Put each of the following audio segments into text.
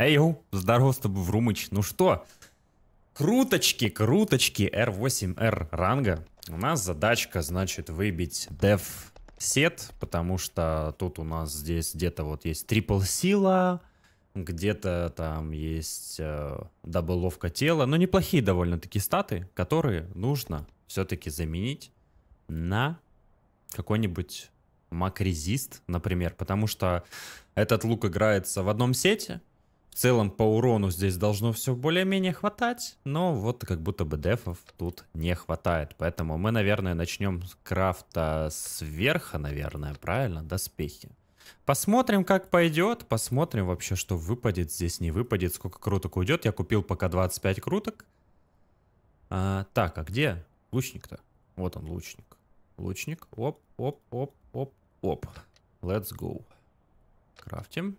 Эй, йоу, здорово с тобой, Врумыч. Ну что, круточки, круточки R8R ранга. У нас задачка, значит, выбить dev сет, потому что тут у нас здесь где-то вот есть трипл сила, где-то там есть э, дабыловка тела, но неплохие довольно-таки статы, которые нужно все-таки заменить на какой-нибудь макрезист, например, потому что этот лук играется в одном сете, целом по урону здесь должно все более-менее хватать, но вот как будто бы дефов тут не хватает. Поэтому мы, наверное, начнем с крафта сверху, наверное, правильно, доспехи. Посмотрим, как пойдет, посмотрим вообще, что выпадет здесь, не выпадет, сколько круток уйдет. Я купил пока 25 круток. А, так, а где лучник-то? Вот он, лучник. Лучник, оп, оп, оп, оп, оп. Let's go. Крафтим.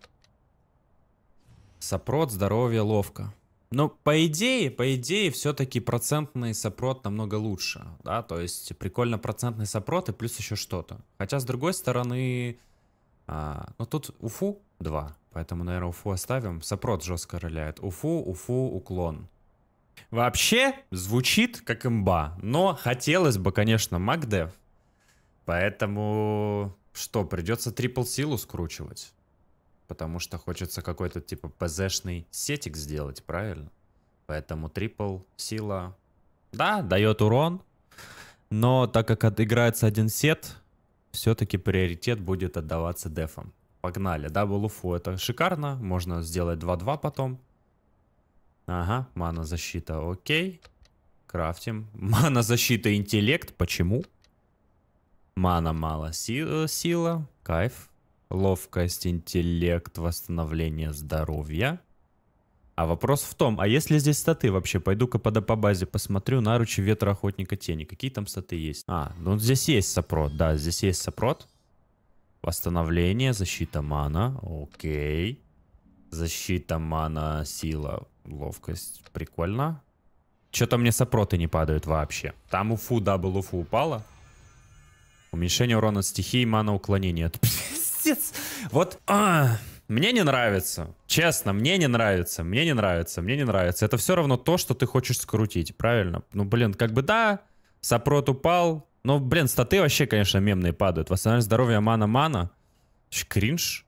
Сопрот, здоровье, ловко. Но ну, по идее, по идее, все-таки процентный сопрот намного лучше, да, то есть прикольно процентный сопрот и плюс еще что-то. Хотя, с другой стороны, а, ну тут Уфу 2, поэтому, наверное, Уфу оставим. Сопрот жестко роляет. Уфу, Уфу, уклон. Вообще звучит как имба, но хотелось бы, конечно, Макдев. Поэтому что, придется трипл силу скручивать потому что хочется какой-то типа ПЗшный сетик сделать, правильно? Поэтому трипл, сила, да, дает урон, но так как отыграется один сет, все-таки приоритет будет отдаваться дефам. Погнали, дабл уфу, это шикарно, можно сделать 2-2 потом. Ага, мана защита, окей. Крафтим. Мана защита интеллект, почему? Мана мало, сила, э, сила, кайф ловкость, интеллект, восстановление здоровья. А вопрос в том, а если здесь статы вообще? Пойду-ка по, по базе посмотрю, наручи ветра охотника тени. Какие там статы есть? А, ну здесь есть сопрот, да, здесь есть сопрот. Восстановление, защита мана, окей. Защита мана, сила, ловкость, прикольно. Что-то мне сопроты не падают вообще. Там уфу, дабл уфу упала. Уменьшение урона от стихии, мана уклонение. пиздец. Вот... А, мне не нравится. Честно, мне не нравится, мне не нравится, мне не нравится. Это все равно то, что ты хочешь скрутить, правильно? Ну, блин, как бы да, сопрот упал. Ну, блин, статы вообще, конечно, мемные падают. Восстановление здоровья мана-мана. Кринж.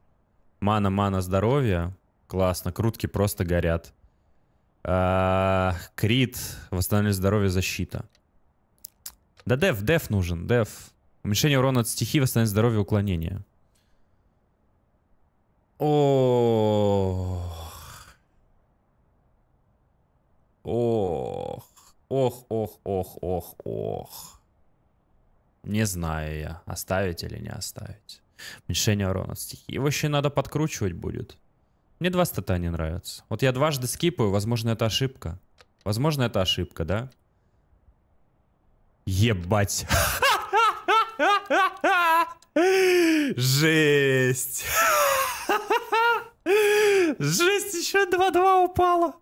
Мана-мана здоровье, Классно, крутки просто горят. А, крит, восстановление здоровья, защита. Да деф, деф нужен, деф. Уменьшение урона от стихии, восстановление здоровья, уклонение. Ох. Ох. Ох, ох, ох, ох, ох. Не знаю я, оставить или не оставить. Уменьшение урона стихии. Его еще надо подкручивать будет. Мне два стата не нравятся. Вот я дважды скипаю, возможно, это ошибка. Возможно, это ошибка, да? Ебать. Жесть. Жесть, еще 2-2 упало.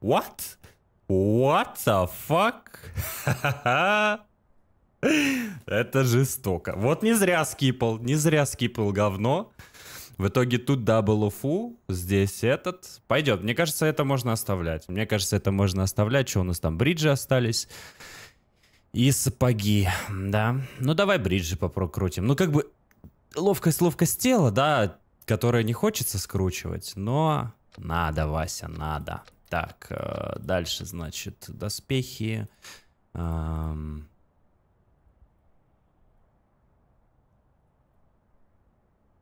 What? What the fuck? Это жестоко. Вот не зря скипал, не зря скипал говно. В итоге тут дабл уфу, здесь этот. Пойдет. Мне кажется, это можно оставлять. Мне кажется, это можно оставлять. Что у нас там, бриджи остались? И сапоги, да. Ну, давай бриджи попрокрутим. Ну, как бы ловкость, ловкость тела, да которое не хочется скручивать, но надо, Вася, надо. Так, э, дальше, значит, доспехи. Эм.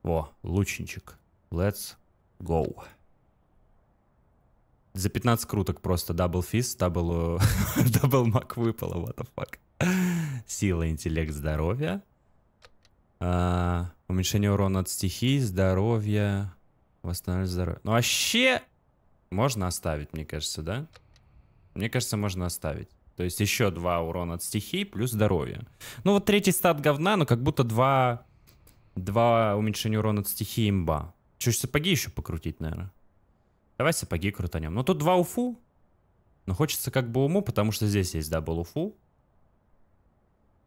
О, Во, лучничек. Let's go. За 15 круток просто дабл фист, дабл, дабл мак выпало, what the fuck. Сила, интеллект, здоровье. А, уменьшение урона от стихий, здоровье, восстановление здоровья. Ну вообще можно оставить, мне кажется, да? Мне кажется, можно оставить. То есть еще два урона от стихий плюс здоровье. Ну вот третий стат говна, но как будто два, два уменьшения урона от стихии имба. Чуть сапоги еще покрутить, наверное. Давай сапоги крутанем. Но ну, тут два уфу. Но хочется как бы уму, потому что здесь есть дабл уфу.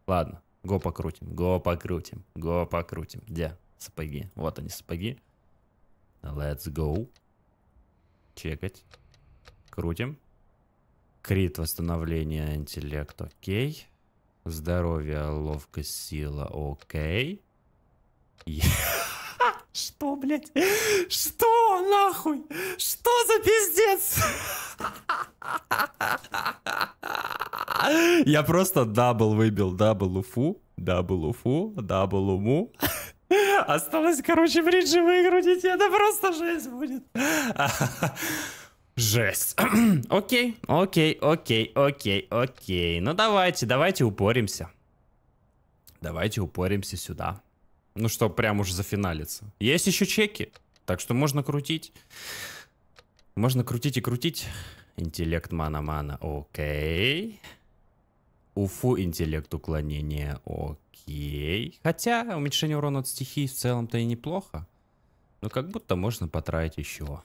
Ладно. Го покрутим, го покрутим, го покрутим. Где сапоги? Вот они, сапоги. Let's go. Чекать. Крутим. Крит восстановление интеллект, окей. Здоровье, ловкость, сила, окей. Что, блядь? Что, нахуй? Что за пиздец? Я просто дабл выбил, дабл уфу, дабл уфу, дабл уму. Осталось, короче, бриджи выигрудить, это просто жесть будет. Жесть. окей, окей, окей, окей, окей. Ну давайте, давайте упоримся. Давайте упоримся сюда. Ну что, прям уж зафиналиться. Есть еще чеки, так что можно крутить. Можно крутить и крутить. Интеллект мана-мана, окей. -мана. Okay. Уфу, интеллект уклонения, окей. Хотя уменьшение урона от стихий в целом-то и неплохо. Но как будто можно потратить еще.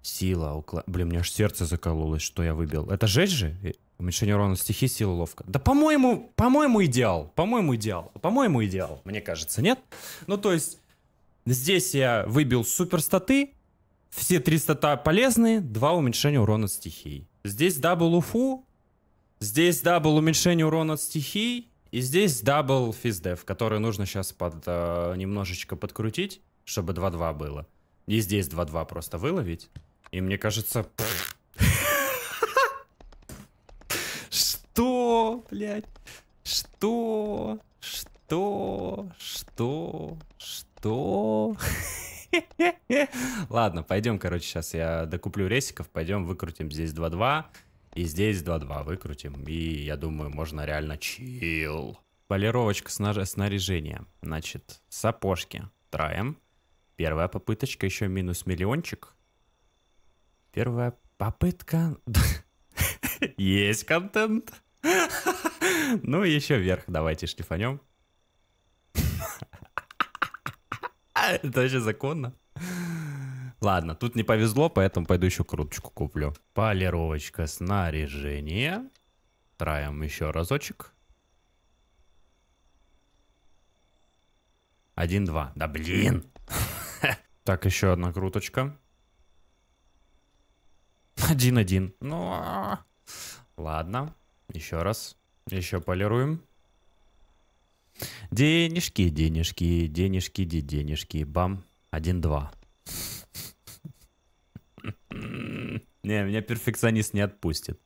Сила, уклон... Блин, меня аж сердце закололось, что я выбил. Это жесть же? Э, уменьшение урона от стихии, сила, ловка. Да по-моему, по-моему идеал. По-моему идеал. По-моему идеал, мне кажется, нет? Ну то есть, здесь я выбил супер статы. Все три стата полезные, два уменьшения урона от стихий. Здесь дабл уфу, Здесь дабл уменьшение урона от стихий. И здесь дабл физдев, который нужно сейчас под, э, немножечко подкрутить, чтобы 2-2 было. И здесь 2-2 просто выловить. И мне кажется... Что, блядь? Что? Что? Что? Что? Ладно, пойдем, короче, сейчас я докуплю ресиков, пойдем выкрутим здесь 2-2. И здесь 2-2 выкрутим, и я думаю, можно реально чил. Полировочка снаряжения. Значит, сапожки траем. Первая попыточка, еще минус миллиончик. Первая попытка... Есть контент. Ну, еще вверх давайте шлифанем. Это вообще законно. Ладно, тут не повезло, поэтому пойду еще круточку куплю. Полировочка снаряжения. Траем еще разочек. Один, два. Да блин! Так, еще одна круточка. Один, один. Ну, а. ладно. Еще раз. Еще полируем. Денежки, денежки, денежки, денежки. Бам. Один, два. Не, меня перфекционист не отпустит.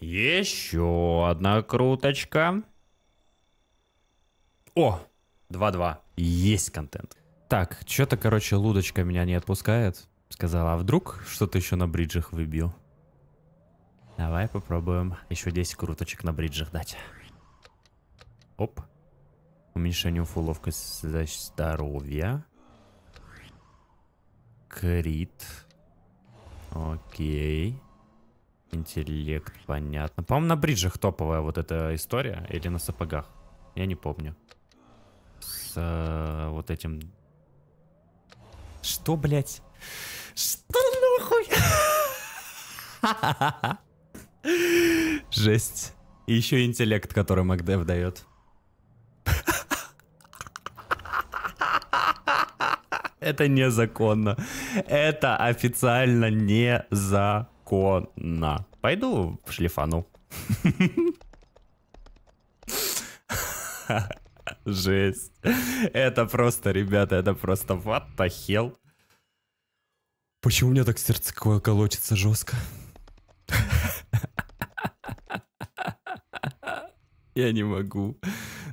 Еще одна круточка. О, 2-2. Есть контент. Так, что-то, короче, лудочка меня не отпускает. Сказала, а вдруг что-то еще на бриджах выбью? Давай попробуем еще 10 круточек на бриджах дать. Оп. Уменьшение уфу, здоровья. Крит. Окей. Интеллект, понятно. По-моему, на бриджах топовая вот эта история. Или на сапогах. Я не помню. С э, вот этим... Что, блядь? Что нахуй? Жесть. И еще интеллект, который Макдев дает. Это незаконно. Это официально незаконно. Пойду в шлифану. Жесть. Это просто, ребята, это просто what the hell. Почему у меня так сердце колотится жестко? Я не могу.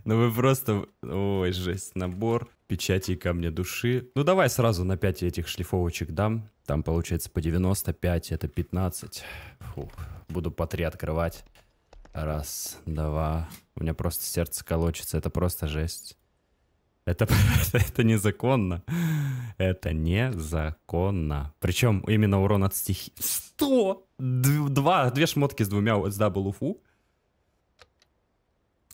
Ну вы просто... Ой, жесть, набор печати и камня души. Ну давай сразу на 5 этих шлифовочек дам. Там получается по 95, это 15. Фу, буду по 3 открывать. Раз, два. У меня просто сердце колочится. это просто жесть. Это, это незаконно. Это незаконно. Причем именно урон от стихии. Что? Два, две шмотки с двумя с дабл уфу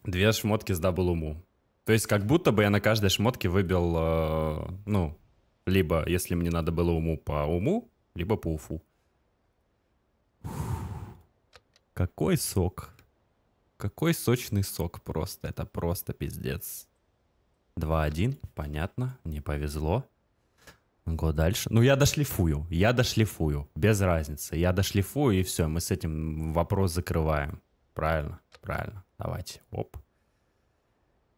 две шмотки с даблуму. То есть как будто бы я на каждой шмотке выбил, э, ну, либо, если мне надо было уму по уму, либо по уфу. Какой сок? Какой сочный сок просто. Это просто пиздец. 2-1, понятно, не повезло. Го дальше. Ну, я дошлифую, я дошлифую, без разницы. Я дошлифую, и все, мы с этим вопрос закрываем. Правильно, правильно. Давайте. Оп.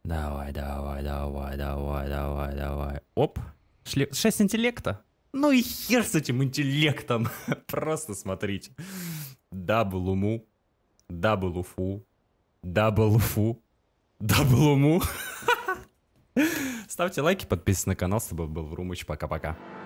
Давай, давай, давай, давай, давай, давай. Оп. Шли... 6 интеллекта. Ну и хер с этим интеллектом. Просто смотрите. Дабл уму. Дабл уфу. Дабл уфу. Дабл уму. Ставьте лайки, подписывайтесь на канал. чтобы тобой был Врумыч. Пока-пока.